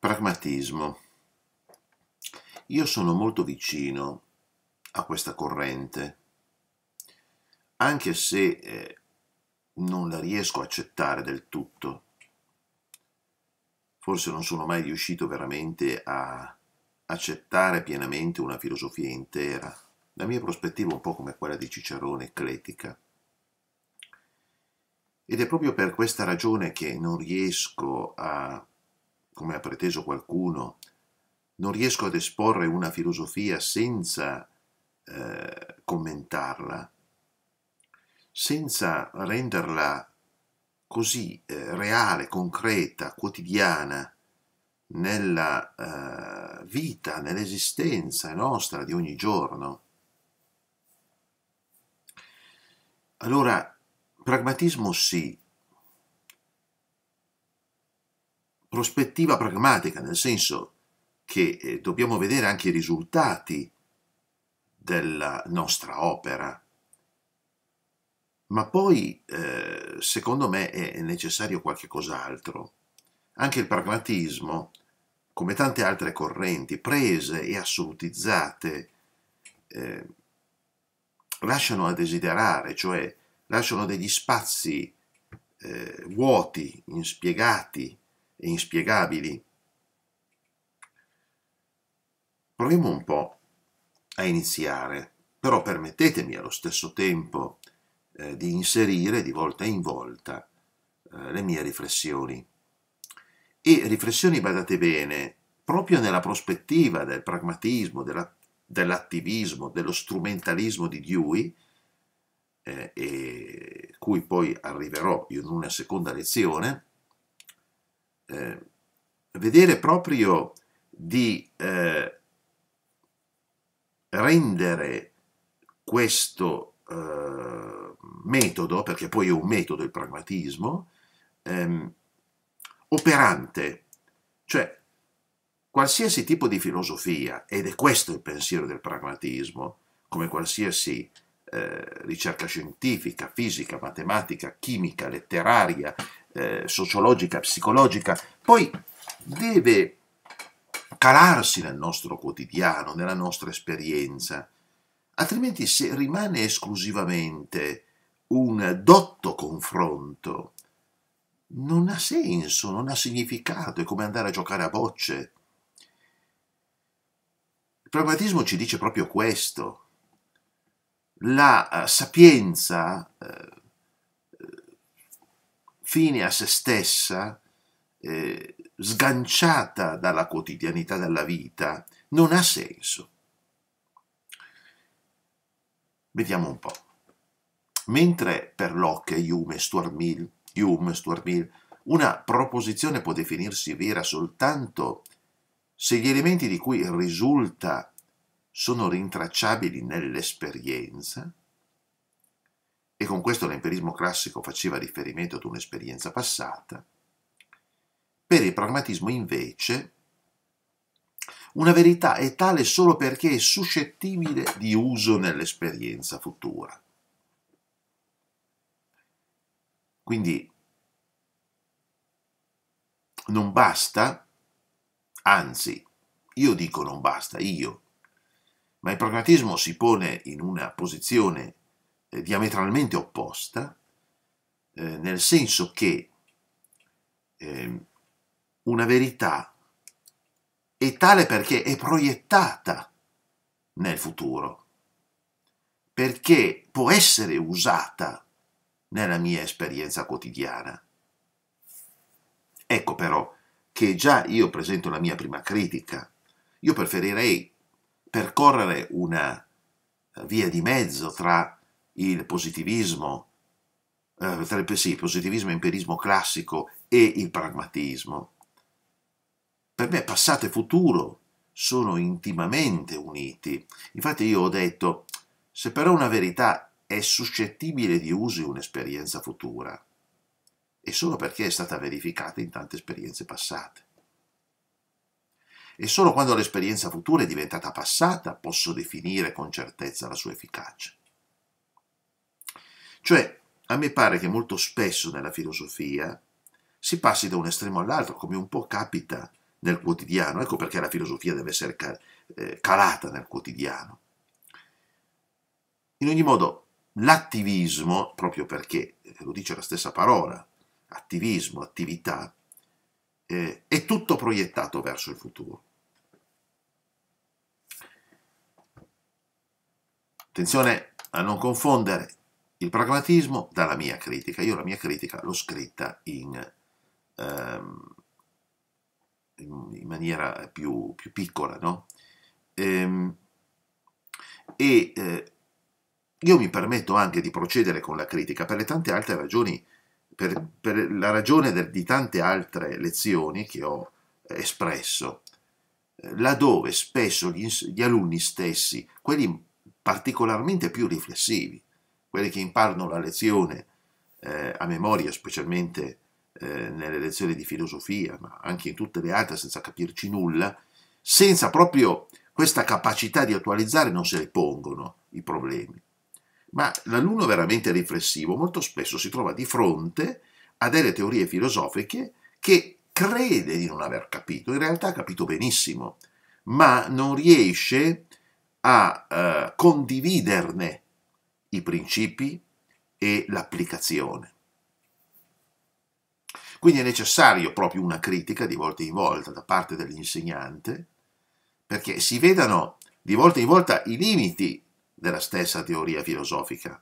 Pragmatismo. Io sono molto vicino a questa corrente, anche se eh, non la riesco a accettare del tutto. Forse non sono mai riuscito veramente a accettare pienamente una filosofia intera. La mia prospettiva è un po' come quella di Cicerone, ecletica. Ed è proprio per questa ragione che non riesco a come ha preteso qualcuno, non riesco ad esporre una filosofia senza eh, commentarla, senza renderla così eh, reale, concreta, quotidiana nella eh, vita, nell'esistenza nostra di ogni giorno. Allora, pragmatismo sì, prospettiva pragmatica, nel senso che eh, dobbiamo vedere anche i risultati della nostra opera. Ma poi, eh, secondo me, è necessario qualche cos'altro. Anche il pragmatismo, come tante altre correnti, prese e assolutizzate, eh, lasciano a desiderare, cioè lasciano degli spazi eh, vuoti, inspiegati, e inspiegabili. Proviamo un po' a iniziare, però permettetemi allo stesso tempo eh, di inserire di volta in volta eh, le mie riflessioni. E riflessioni, badate bene, proprio nella prospettiva del pragmatismo, della, dell'attivismo, dello strumentalismo di Dewey, eh, e cui poi arriverò in una seconda lezione, eh, vedere proprio di eh, rendere questo eh, metodo, perché poi è un metodo il pragmatismo, ehm, operante, cioè qualsiasi tipo di filosofia, ed è questo il pensiero del pragmatismo, come qualsiasi eh, ricerca scientifica, fisica, matematica, chimica, letteraria, eh, sociologica, psicologica, poi deve calarsi nel nostro quotidiano, nella nostra esperienza, altrimenti se rimane esclusivamente un dotto confronto, non ha senso, non ha significato, è come andare a giocare a bocce. Il pragmatismo ci dice proprio questo, la eh, sapienza uh, fine a se stessa, eh, sganciata dalla quotidianità della vita, non ha senso. Vediamo un po'. Mentre per Locke, Hume e Stuart Mill, Hume, Stuart Mill una proposizione può definirsi vera soltanto se gli elementi di cui risulta sono rintracciabili nell'esperienza, e con questo l'empirismo classico faceva riferimento ad un'esperienza passata, per il pragmatismo invece una verità è tale solo perché è suscettibile di uso nell'esperienza futura. Quindi non basta, anzi, io dico non basta, io ma il pragmatismo si pone in una posizione eh, diametralmente opposta, eh, nel senso che eh, una verità è tale perché è proiettata nel futuro, perché può essere usata nella mia esperienza quotidiana. Ecco però che già io presento la mia prima critica. Io preferirei percorrere una via di mezzo tra il positivismo, eh, tra il, sì, positivismo empirismo classico e il pragmatismo, per me passato e futuro sono intimamente uniti. Infatti io ho detto, se però una verità è suscettibile di usi un'esperienza futura, è solo perché è stata verificata in tante esperienze passate e solo quando l'esperienza futura è diventata passata posso definire con certezza la sua efficacia. Cioè, a me pare che molto spesso nella filosofia si passi da un estremo all'altro, come un po' capita nel quotidiano, ecco perché la filosofia deve essere eh, calata nel quotidiano. In ogni modo, l'attivismo, proprio perché eh, lo dice la stessa parola, attivismo, attività, eh, è tutto proiettato verso il futuro. Attenzione a non confondere il pragmatismo dalla mia critica. Io la mia critica l'ho scritta in, ehm, in maniera più, più, piccola, no? Ehm, e eh, io mi permetto anche di procedere con la critica per le tante altre ragioni, per, per la ragione del, di tante altre lezioni che ho espresso, laddove spesso gli, gli alunni stessi, quelli particolarmente più riflessivi, quelli che imparano la lezione eh, a memoria, specialmente eh, nelle lezioni di filosofia, ma anche in tutte le altre senza capirci nulla, senza proprio questa capacità di attualizzare non se le pongono i problemi. Ma l'alunno veramente riflessivo molto spesso si trova di fronte a delle teorie filosofiche che crede di non aver capito, in realtà ha capito benissimo, ma non riesce a a eh, condividerne i principi e l'applicazione. Quindi è necessario proprio una critica di volta in volta da parte dell'insegnante perché si vedano di volta in volta i limiti della stessa teoria filosofica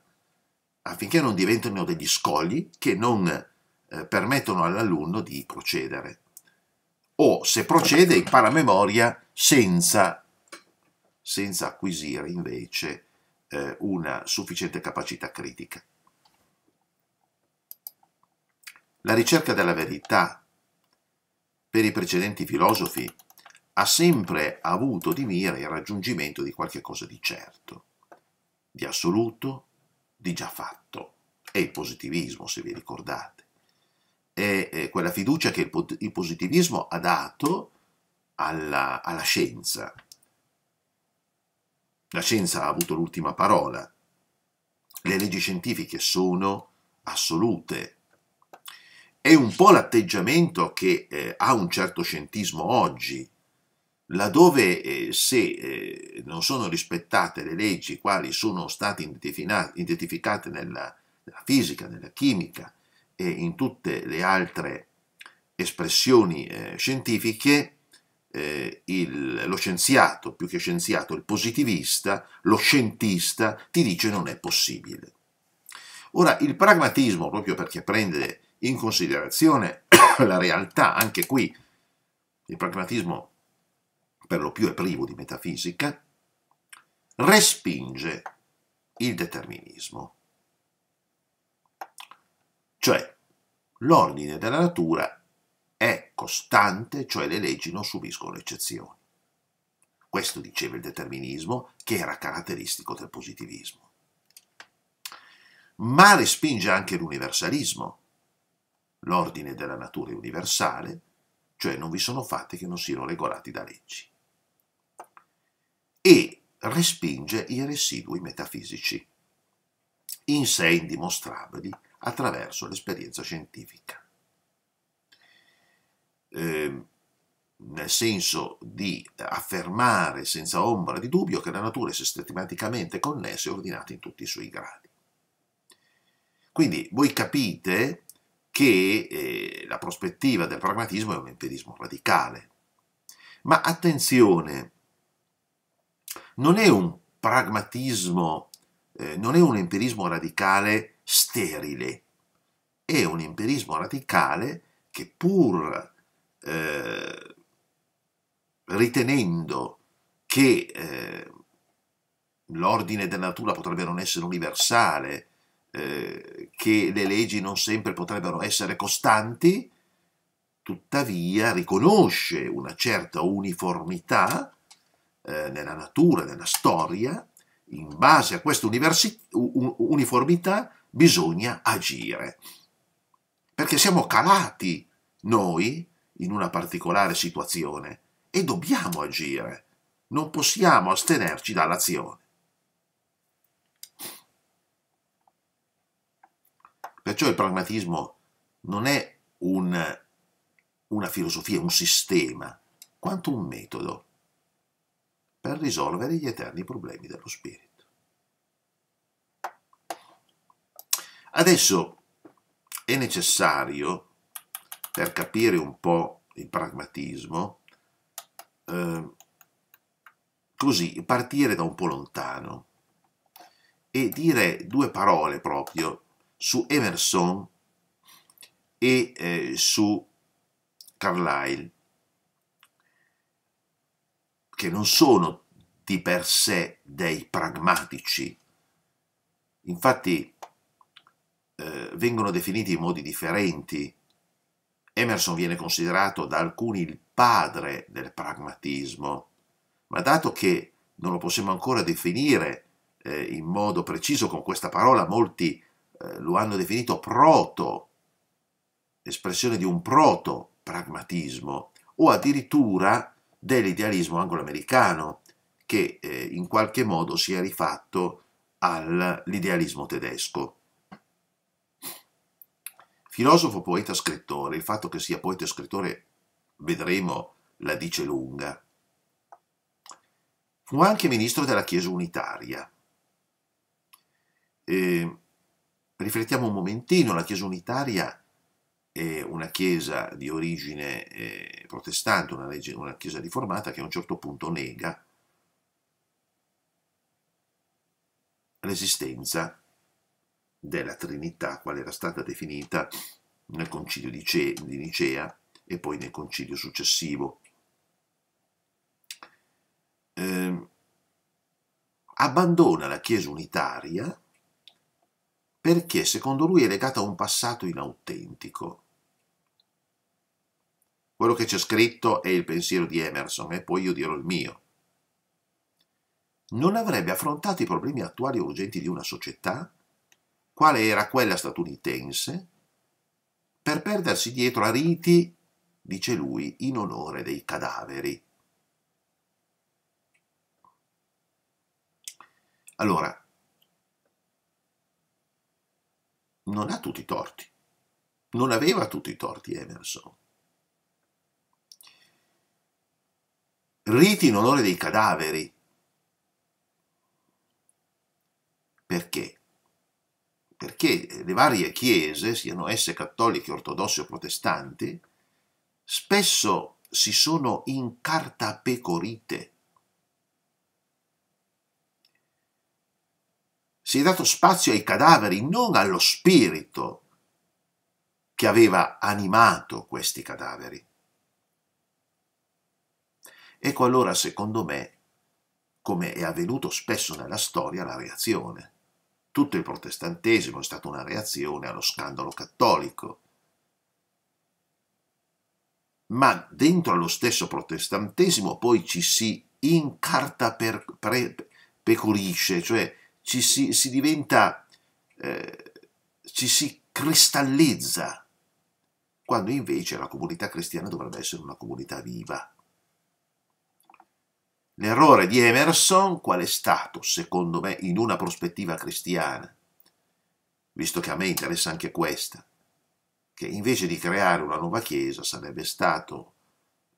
affinché non diventino degli scogli che non eh, permettono all'alunno di procedere o se procede impara a memoria senza senza acquisire invece eh, una sufficiente capacità critica. La ricerca della verità per i precedenti filosofi ha sempre avuto di mira il raggiungimento di qualche cosa di certo, di assoluto, di già fatto. È il positivismo, se vi ricordate. È eh, quella fiducia che il positivismo ha dato alla, alla scienza, la scienza ha avuto l'ultima parola. Le leggi scientifiche sono assolute. È un po' l'atteggiamento che eh, ha un certo scientismo oggi, laddove eh, se eh, non sono rispettate le leggi quali sono state identificate nella, nella fisica, nella chimica e in tutte le altre espressioni eh, scientifiche, eh, il, lo scienziato, più che scienziato, il positivista, lo scientista, ti dice non è possibile. Ora, il pragmatismo, proprio perché prende in considerazione la realtà, anche qui il pragmatismo per lo più è privo di metafisica, respinge il determinismo. Cioè, l'ordine della natura costante, cioè le leggi non subiscono eccezioni. Questo diceva il determinismo che era caratteristico del positivismo. Ma respinge anche l'universalismo, l'ordine della natura è universale, cioè non vi sono fatti che non siano regolati da leggi. E respinge i residui metafisici, in sé indimostrabili attraverso l'esperienza scientifica. Ehm, nel senso di affermare senza ombra di dubbio che la natura è sistematicamente connessa e ordinata in tutti i suoi gradi. Quindi voi capite che eh, la prospettiva del pragmatismo è un empirismo radicale. Ma attenzione, non è un pragmatismo, eh, non è un empirismo radicale sterile, è un empirismo radicale che pur eh, ritenendo che eh, l'ordine della natura potrebbe non essere universale, eh, che le leggi non sempre potrebbero essere costanti, tuttavia riconosce una certa uniformità eh, nella natura, nella storia, in base a questa uniformità bisogna agire. Perché siamo calati noi in una particolare situazione e dobbiamo agire, non possiamo astenerci dall'azione. Perciò il pragmatismo non è un, una filosofia, un sistema, quanto un metodo per risolvere gli eterni problemi dello spirito. Adesso è necessario per capire un po' il pragmatismo, eh, così partire da un po' lontano e dire due parole proprio su Emerson e eh, su Carlyle, che non sono di per sé dei pragmatici. Infatti eh, vengono definiti in modi differenti Emerson viene considerato da alcuni il padre del pragmatismo, ma dato che non lo possiamo ancora definire eh, in modo preciso con questa parola, molti eh, lo hanno definito proto, espressione di un proto pragmatismo o addirittura dell'idealismo anglo-americano che eh, in qualche modo si è rifatto all'idealismo tedesco. Filosofo, poeta, scrittore, il fatto che sia poeta e scrittore, vedremo, la dice lunga. Fu anche ministro della Chiesa Unitaria. E, riflettiamo un momentino, la Chiesa Unitaria è una Chiesa di origine eh, protestante, una, legge, una Chiesa riformata che a un certo punto nega l'esistenza della Trinità, quale era stata definita nel concilio di, Ce di Nicea e poi nel concilio successivo. Eh, abbandona la Chiesa unitaria perché secondo lui è legata a un passato inautentico. Quello che c'è scritto è il pensiero di Emerson e poi io dirò il mio. Non avrebbe affrontato i problemi attuali e urgenti di una società quale era quella statunitense, per perdersi dietro a riti, dice lui, in onore dei cadaveri. Allora, non ha tutti i torti, non aveva tutti i torti Emerson. Riti in onore dei cadaveri. Perché? perché le varie chiese, siano esse cattoliche, ortodosse o protestanti, spesso si sono incartapecorite. Si è dato spazio ai cadaveri, non allo spirito che aveva animato questi cadaveri. Ecco allora, secondo me, come è avvenuto spesso nella storia, la reazione. Tutto il protestantesimo è stata una reazione allo scandalo cattolico. Ma dentro allo stesso protestantesimo poi ci si incartapecorisce, cioè ci si, si diventa, eh, ci si cristallizza, quando invece la comunità cristiana dovrebbe essere una comunità viva. L'errore di Emerson qual è stato, secondo me, in una prospettiva cristiana, visto che a me interessa anche questa, che invece di creare una nuova Chiesa sarebbe stato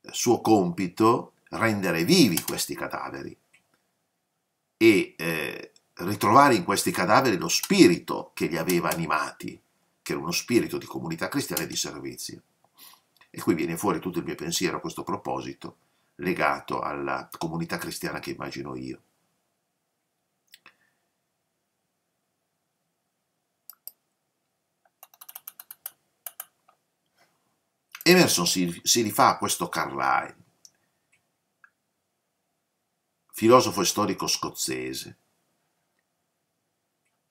eh, suo compito rendere vivi questi cadaveri e eh, ritrovare in questi cadaveri lo spirito che li aveva animati, che era uno spirito di comunità cristiana e di servizio. E qui viene fuori tutto il mio pensiero a questo proposito legato alla comunità cristiana che immagino io. Emerson si, si, rifà a questo Carlyle, filosofo e storico scozzese,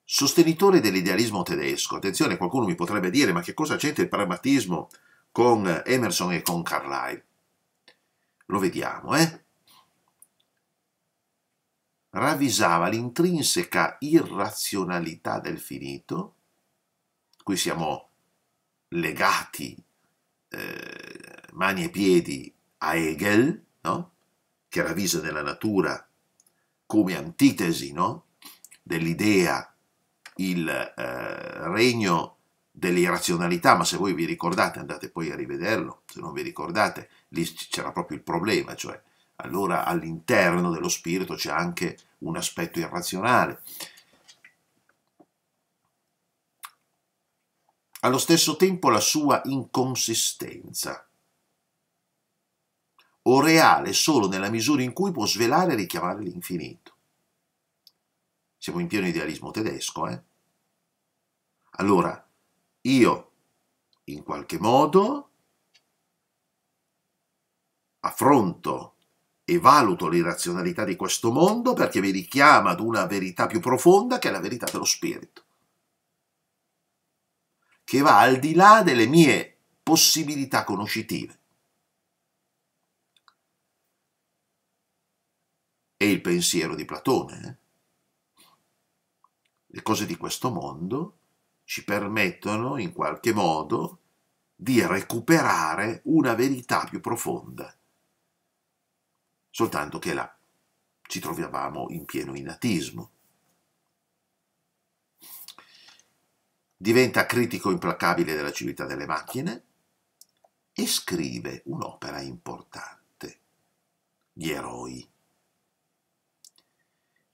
sostenitore dell'idealismo tedesco. Attenzione, qualcuno mi potrebbe dire, ma che cosa c'entra il pragmatismo con Emerson e con Carlyle? Lo vediamo, eh? Ravvisava l'intrinseca irrazionalità del finito, qui siamo legati eh, mani e piedi a Hegel, no? che ravvisa nella natura come antitesi no? dell'idea il eh, regno dell'irrazionalità, ma se voi vi ricordate andate poi a rivederlo, se non vi ricordate, lì c'era proprio il problema, cioè allora all'interno dello spirito c'è anche un aspetto irrazionale. Allo stesso tempo la sua inconsistenza, o reale solo nella misura in cui può svelare e richiamare l'infinito. Siamo in pieno idealismo tedesco, eh? Allora, io in qualche modo affronto e valuto l'irrazionalità di questo mondo perché mi richiama ad una verità più profonda che è la verità dello spirito, che va al di là delle mie possibilità conoscitive. E il pensiero di Platone, eh? le cose di questo mondo ci permettono in qualche modo di recuperare una verità più profonda. Soltanto che là ci troviamo in pieno inatismo. Diventa critico implacabile della civiltà delle macchine e scrive un'opera importante, Gli eroi.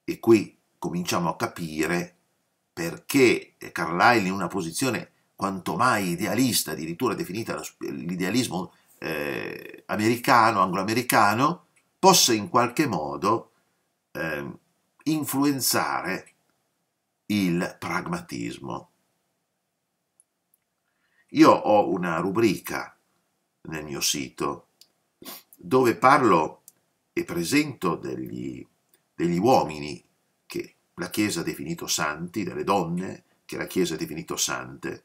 E qui cominciamo a capire perché Carlyle in una posizione quanto mai idealista, addirittura definita l'idealismo eh, americano, angloamericano, possa in qualche modo eh, influenzare il pragmatismo. Io ho una rubrica nel mio sito dove parlo e presento degli, degli uomini la Chiesa ha definito santi, delle donne che la Chiesa ha definito sante,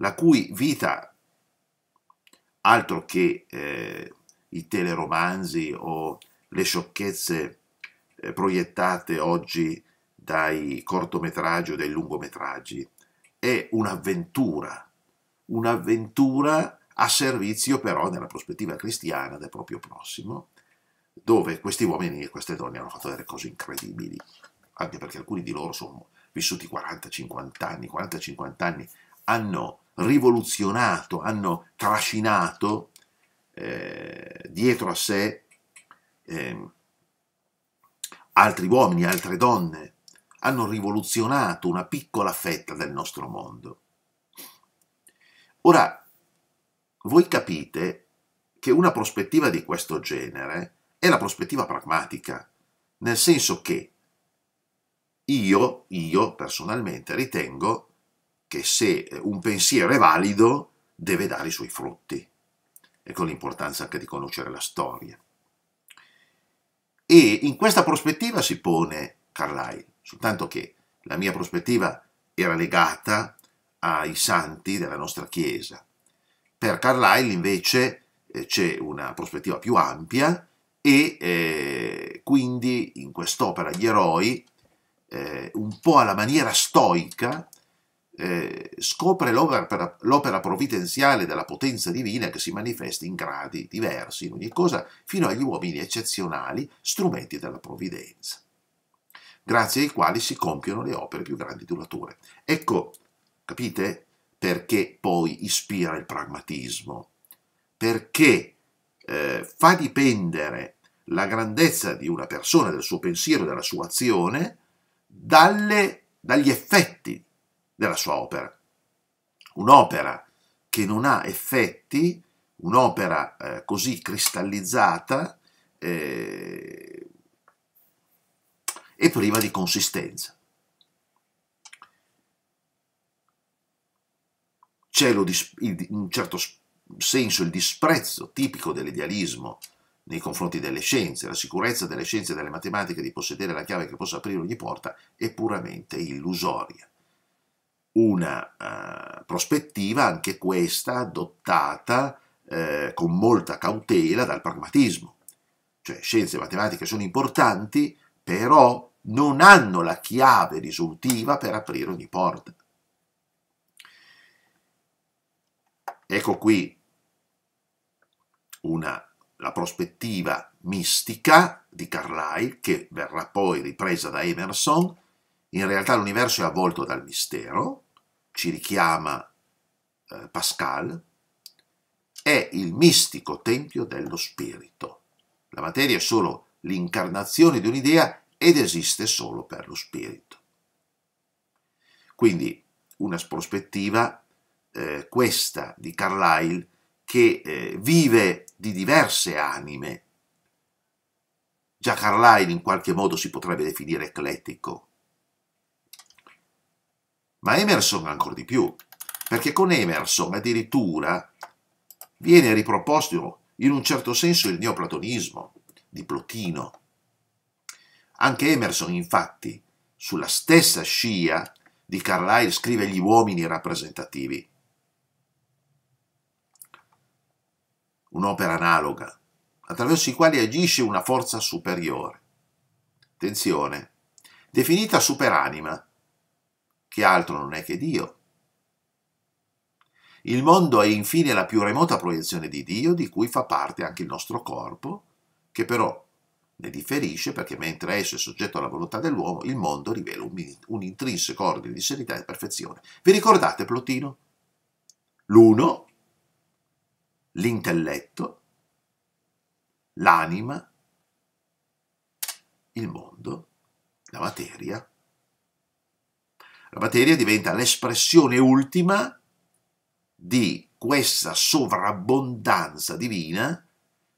la cui vita, altro che eh, i teleromanzi o le sciocchezze eh, proiettate oggi dai cortometraggi o dai lungometraggi, è un'avventura, un'avventura a servizio però nella prospettiva cristiana del proprio prossimo, dove questi uomini e queste donne hanno fatto delle cose incredibili anche perché alcuni di loro sono vissuti 40-50 anni, 40-50 anni, hanno rivoluzionato, hanno trascinato eh, dietro a sé eh, altri uomini, altre donne, hanno rivoluzionato una piccola fetta del nostro mondo. Ora, voi capite che una prospettiva di questo genere è la prospettiva pragmatica, nel senso che io, io personalmente ritengo che se un pensiero è valido deve dare i suoi frutti. Ecco l'importanza anche di conoscere la storia. E in questa prospettiva si pone Carlyle, soltanto che la mia prospettiva era legata ai santi della nostra Chiesa. Per Carlyle invece eh, c'è una prospettiva più ampia e eh, quindi in quest'opera gli eroi eh, un po' alla maniera stoica, eh, scopre l'opera, l'opera provvidenziale della potenza divina che si manifesta in gradi diversi in ogni cosa, fino agli uomini eccezionali, strumenti della provvidenza, grazie ai quali si compiono le opere più grandi durature. Ecco, capite perché poi ispira il pragmatismo, perché eh, fa dipendere la grandezza di una persona, del suo pensiero, della sua azione, dalle, dagli effetti della sua opera. Un'opera che non ha effetti, un'opera eh, così cristallizzata eh, e priva di consistenza. C'è in un certo senso il disprezzo tipico dell'idealismo nei confronti delle scienze, la sicurezza delle scienze e delle matematiche di possedere la chiave che possa aprire ogni porta è puramente illusoria. Una eh, prospettiva, anche questa, adottata eh, con molta cautela dal pragmatismo. Cioè scienze e matematiche sono importanti, però non hanno la chiave risultiva per aprire ogni porta. Ecco qui una la prospettiva mistica di Carlyle, che verrà poi ripresa da Emerson, in realtà l'universo è avvolto dal mistero, ci richiama eh, Pascal, è il mistico tempio dello spirito. La materia è solo l'incarnazione di un'idea ed esiste solo per lo spirito. Quindi una prospettiva, eh, questa di Carlyle, che eh, vive di diverse anime. Già Carlyle in qualche modo si potrebbe definire eclettico. Ma Emerson ancora di più, perché con Emerson addirittura viene riproposto in un certo senso il neoplatonismo di Plotino. Anche Emerson, infatti, sulla stessa scia di Carlyle scrive gli uomini rappresentativi, un'opera analoga, attraverso i quali agisce una forza superiore. Attenzione, definita superanima, che altro non è che Dio. Il mondo è infine la più remota proiezione di Dio, di cui fa parte anche il nostro corpo, che però ne differisce perché mentre esso è soggetto alla volontà dell'uomo, il mondo rivela un, un intrinseco ordine di serietà e perfezione. Vi ricordate Plotino? L'uno l'intelletto, l'anima, il mondo, la materia. La materia diventa l'espressione ultima di questa sovrabbondanza divina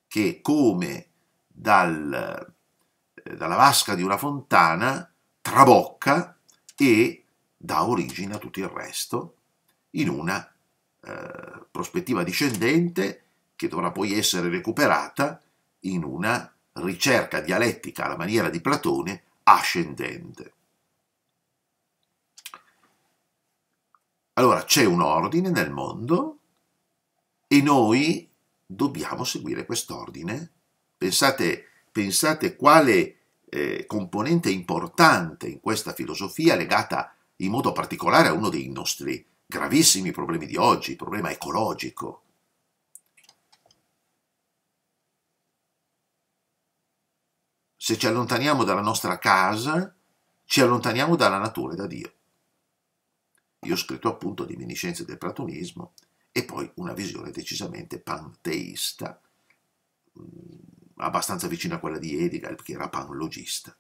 che come dal, eh, dalla vasca di una fontana trabocca e dà origine a tutto il resto in una eh, prospettiva discendente che dovrà poi essere recuperata in una ricerca dialettica alla maniera di Platone ascendente. Allora c'è un ordine nel mondo e noi dobbiamo seguire quest'ordine. Pensate, pensate quale eh, componente importante in questa filosofia legata in modo particolare a uno dei nostri gravissimi problemi di oggi, il problema ecologico. Se ci allontaniamo dalla nostra casa, ci allontaniamo dalla natura e da Dio. Io ho scritto appunto di Diminiscenze del platonismo e poi una visione decisamente panteista, mm, abbastanza vicina a quella di Hegel, che era panlogista.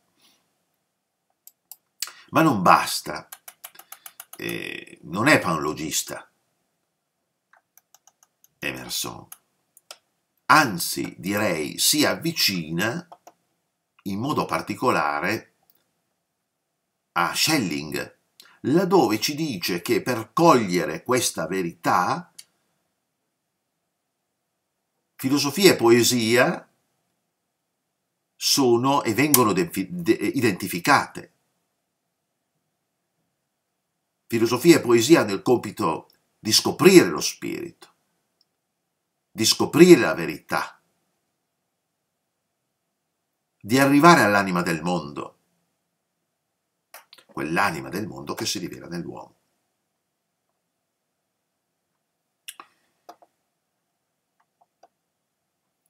Ma non basta eh, non è panlogista Emerson, anzi direi si avvicina in modo particolare a Schelling, laddove ci dice che per cogliere questa verità, filosofia e poesia sono e vengono identificate. Filosofia e poesia hanno il compito di scoprire lo spirito, di scoprire la verità, di arrivare all'anima del mondo, quell'anima del mondo che si rivela nell'uomo.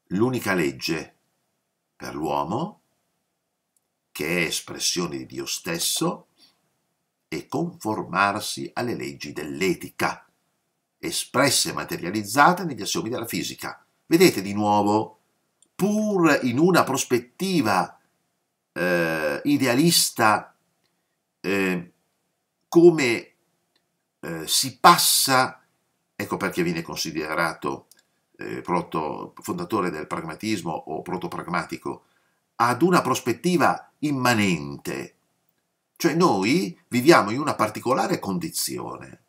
L'unica legge per l'uomo, che è espressione di Dio stesso, e conformarsi alle leggi dell'etica, espresse e materializzate negli assiomi della fisica. Vedete di nuovo, pur in una prospettiva eh, idealista, eh, come eh, si passa, ecco perché viene considerato eh, proto, fondatore del pragmatismo o protopragmatico, ad una prospettiva immanente, cioè noi viviamo in una particolare condizione.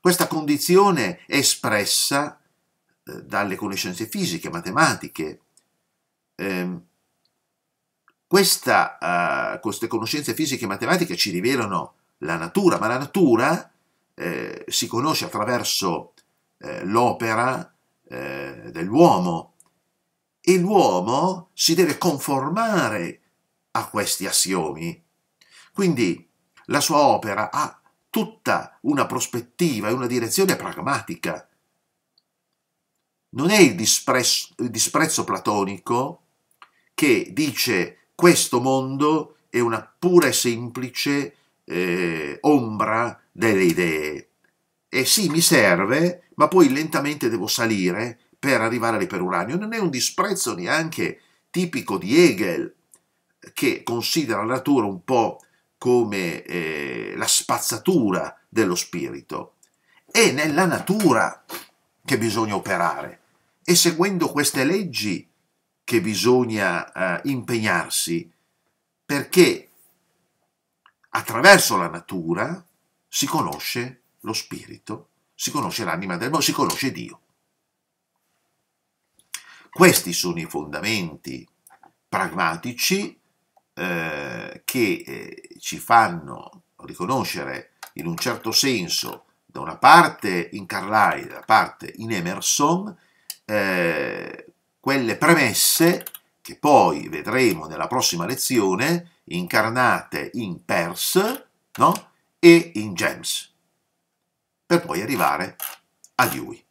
Questa condizione è espressa eh, dalle conoscenze fisiche, matematiche. Ehm, questa, eh, queste conoscenze fisiche e matematiche ci rivelano la natura, ma la natura eh, si conosce attraverso l'opera dell'uomo e l'uomo si deve conformare a questi assiomi quindi la sua opera ha tutta una prospettiva e una direzione pragmatica. Non è il disprezzo, il disprezzo platonico che dice questo mondo è una pura e semplice eh, ombra delle idee. E sì, mi serve, ma poi lentamente devo salire per arrivare all'iperuranio. Non è un disprezzo neanche tipico di Hegel, che considera la natura un po' come eh, la spazzatura dello spirito. È nella natura che bisogna operare e seguendo queste leggi che bisogna eh, impegnarsi perché attraverso la natura si conosce lo spirito, si conosce l'anima del mondo, si conosce Dio. Questi sono i fondamenti pragmatici eh, che eh, ci fanno riconoscere in un certo senso da una parte in Carlyle, da una parte in Emerson, eh, quelle premesse che poi vedremo nella prossima lezione incarnate in Peirce no? e in James, per poi arrivare a Dewey.